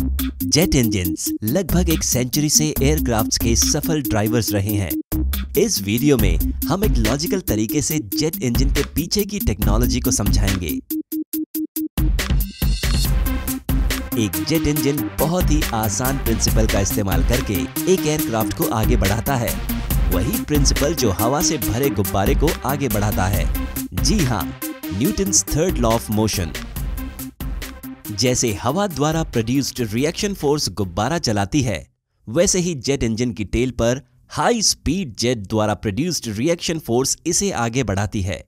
jet engines लगभग एक century से एयरक्राफ्ट्स के सफल ड्राइवर्स रहे हैं इस वीडियो में हम एक लॉजिकल तरीके से जेट इंजन के पीछे की टेक्नोलॉजी को समझाएंगे एक जेट इंजन बहुत ही आसान प्रिंसिपल का इस्तेमाल करके एक एयरक्राफ्ट को आगे बढ़ाता है वही प्रिंसिपल जो हवा से भरे गुब्बारे को आगे बढ़ाता है जी हाँ Newton third law of motion जैसे हवा द्वारा प्रोड्यूस्ड रिएक्शन फोर्स गुब्बारा चलाती है वैसे ही जेट इंजन की टेल पर हाई स्पीड जेट द्वारा प्रोड्यूस्ड रिएक्शन फोर्स इसे आगे बढ़ाती है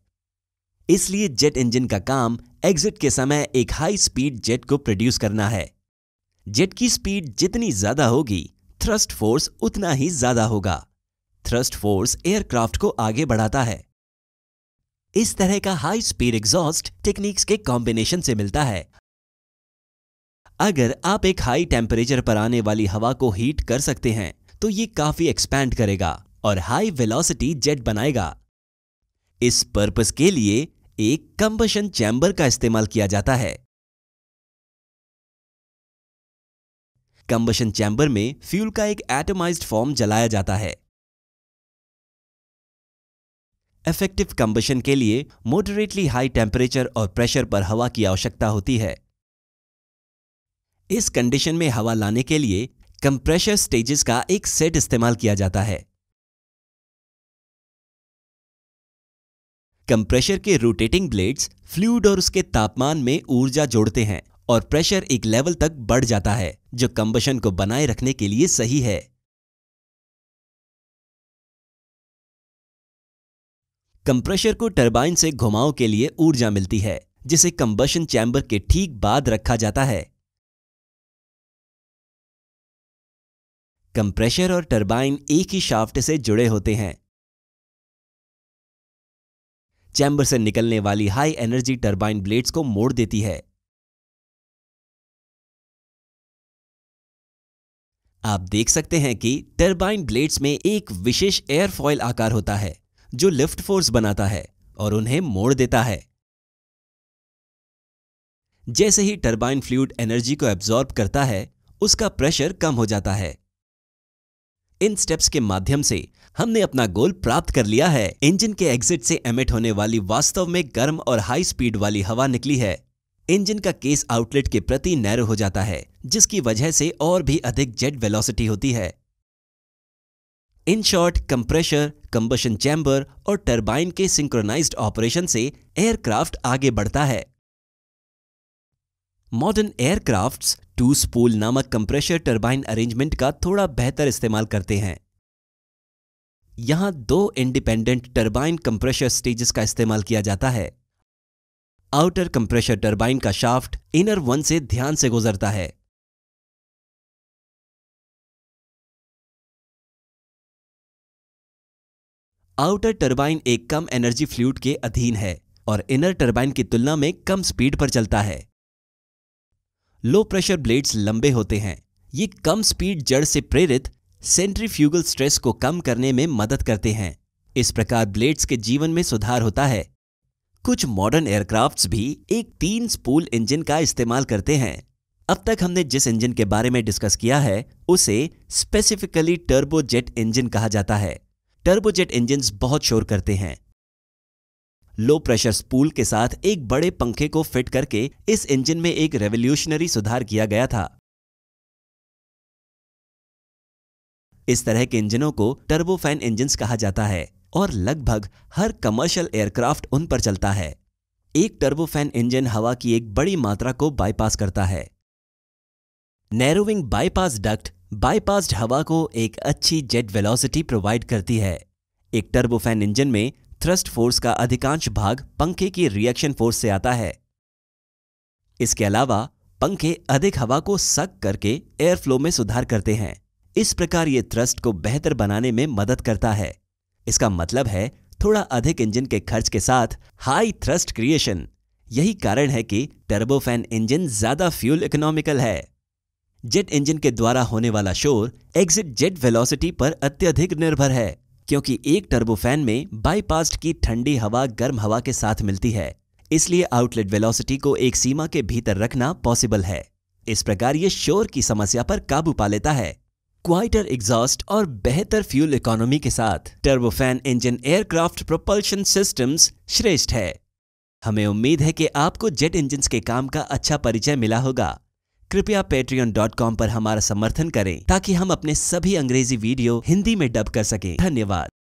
इसलिए जेट इंजन का काम एग्जिट के समय एक हाई स्पीड जेट को प्रोड्यूस करना है जेट की स्पीड जितनी ज्यादा होगी थ्रस्ट फोर्स उतना ही ज्यादा होगा थ्रस्ट फोर्स एयरक्राफ्ट को आगे बढ़ाता है इस तरह का हाई स्पीड एग्जॉस्ट टेक्निक्स के कॉम्बिनेशन से मिलता है अगर आप एक हाई टेम्परेचर पर आने वाली हवा को हीट कर सकते हैं तो ये काफी एक्सपैंड करेगा और हाई वेलोसिटी जेट बनाएगा इस पर्पस के लिए एक कंबशन चैम्बर का इस्तेमाल किया जाता है कंबशन चैम्बर में फ्यूल का एक एटमाइज फॉर्म जलाया जाता है इफेक्टिव कंबशन के लिए मॉडरेटली हाई टेम्परेचर और प्रेशर पर हवा की आवश्यकता होती है इस कंडीशन में हवा लाने के लिए कंप्रेशर स्टेजेस का एक सेट इस्तेमाल किया जाता है कंप्रेशर के रोटेटिंग ब्लेड्स फ्लूड और उसके तापमान में ऊर्जा जोड़ते हैं और प्रेशर एक लेवल तक बढ़ जाता है जो कंबशन को बनाए रखने के लिए सही है कंप्रेशर को टरबाइन से घुमाव के लिए ऊर्जा मिलती है जिसे कंबशन चैम्बर के ठीक बाद रखा जाता है कंप्रेशर और टरबाइन एक ही शाफ्ट से जुड़े होते हैं चैम्बर से निकलने वाली हाई एनर्जी टरबाइन ब्लेड्स को मोड़ देती है आप देख सकते हैं कि टरबाइन ब्लेड्स में एक विशेष एयरफॉयल आकार होता है जो लिफ्ट फोर्स बनाता है और उन्हें मोड़ देता है जैसे ही टरबाइन फ्लूड एनर्जी को एब्जॉर्ब करता है उसका प्रेशर कम हो जाता है इन स्टेप्स के माध्यम से हमने अपना गोल प्राप्त कर लिया है इंजन के एग्जिट से एमिट होने वाली वास्तव में गर्म और हाई स्पीड वाली हवा निकली है इंजन का केस आउटलेट के प्रति नैरो हो जाता है जिसकी वजह से और भी अधिक जेट वेलोसिटी होती है इन शॉर्ट कंप्रेशर कंबशन चैम्बर और टर्बाइन के सिंक्रोनाइज्ड ऑपरेशन से एयरक्राफ्ट आगे बढ़ता है मॉडर्न एयरक्राफ्ट्स टू स्पूल नामक कंप्रेशर टर्बाइन अरेंजमेंट का थोड़ा बेहतर इस्तेमाल करते हैं यहां दो इंडिपेंडेंट टर्बाइन कंप्रेशर स्टेजेस का इस्तेमाल किया जाता है आउटर कंप्रेशर टर्बाइन का शाफ्ट इनर वन से ध्यान से गुजरता है आउटर टर्बाइन एक कम एनर्जी फ्लूड के अधीन है और इनर टर्बाइन की तुलना में कम स्पीड पर चलता है लो प्रेशर ब्लेड्स लंबे होते हैं ये कम स्पीड जड़ से प्रेरित सेंट्रीफ्यूगल स्ट्रेस को कम करने में मदद करते हैं इस प्रकार ब्लेड्स के जीवन में सुधार होता है कुछ मॉडर्न एयरक्राफ्ट्स भी एक तीन स्पूल इंजन का इस्तेमाल करते हैं अब तक हमने जिस इंजन के बारे में डिस्कस किया है उसे स्पेसिफिकली टर्बोजेट इंजन कहा जाता है टर्बोजेट इंजन बहुत शोर करते हैं लो प्रेशर स्पूल के साथ एक बड़े पंखे को फिट करके इस इंजन में एक रेवोल्यूशनरी सुधार किया गया था इस तरह के इंजनों को टर्बोफैन इंजन्स कहा जाता है और लगभग हर कमर्शियल एयरक्राफ्ट उन पर चलता है एक टर्बोफैन इंजन हवा की एक बड़ी मात्रा को बाईपास करता है नैरोविंग बाईपास डक्ट बाईपास्ड हवा को एक अच्छी जेट वेलोसिटी प्रोवाइड करती है एक टर्बोफैन इंजन में थ्रस्ट फोर्स का अधिकांश भाग पंखे की रिएक्शन फोर्स से आता है इसके अलावा पंखे अधिक हवा को सक करके एयर फ्लो में सुधार करते हैं इस प्रकार ये थ्रस्ट को बेहतर बनाने में मदद करता है इसका मतलब है थोड़ा अधिक इंजन के खर्च के साथ हाई थ्रस्ट क्रिएशन यही कारण है कि टर्बोफैन इंजन ज्यादा फ्यूल इकोनॉमिकल है जेट इंजन के द्वारा होने वाला शोर एग्जिट जेट वेलोसिटी पर अत्यधिक निर्भर है क्योंकि एक टर्बोफैन में बाईपास्ट की ठंडी हवा गर्म हवा के साथ मिलती है इसलिए आउटलेट वेलोसिटी को एक सीमा के भीतर रखना पॉसिबल है इस प्रकार ये शोर की समस्या पर काबू पा लेता है क्वाइटर एग्जॉस्ट और बेहतर फ्यूल इकोनॉमी के साथ turbofan engine aircraft propulsion systems श्रेष्ठ है हमें उम्मीद है कि आपको जेट इंजन के काम का अच्छा परिचय मिला होगा कृपया patreon.com पर हमारा समर्थन करें ताकि हम अपने सभी अंग्रेजी वीडियो हिंदी में डब कर सके धन्यवाद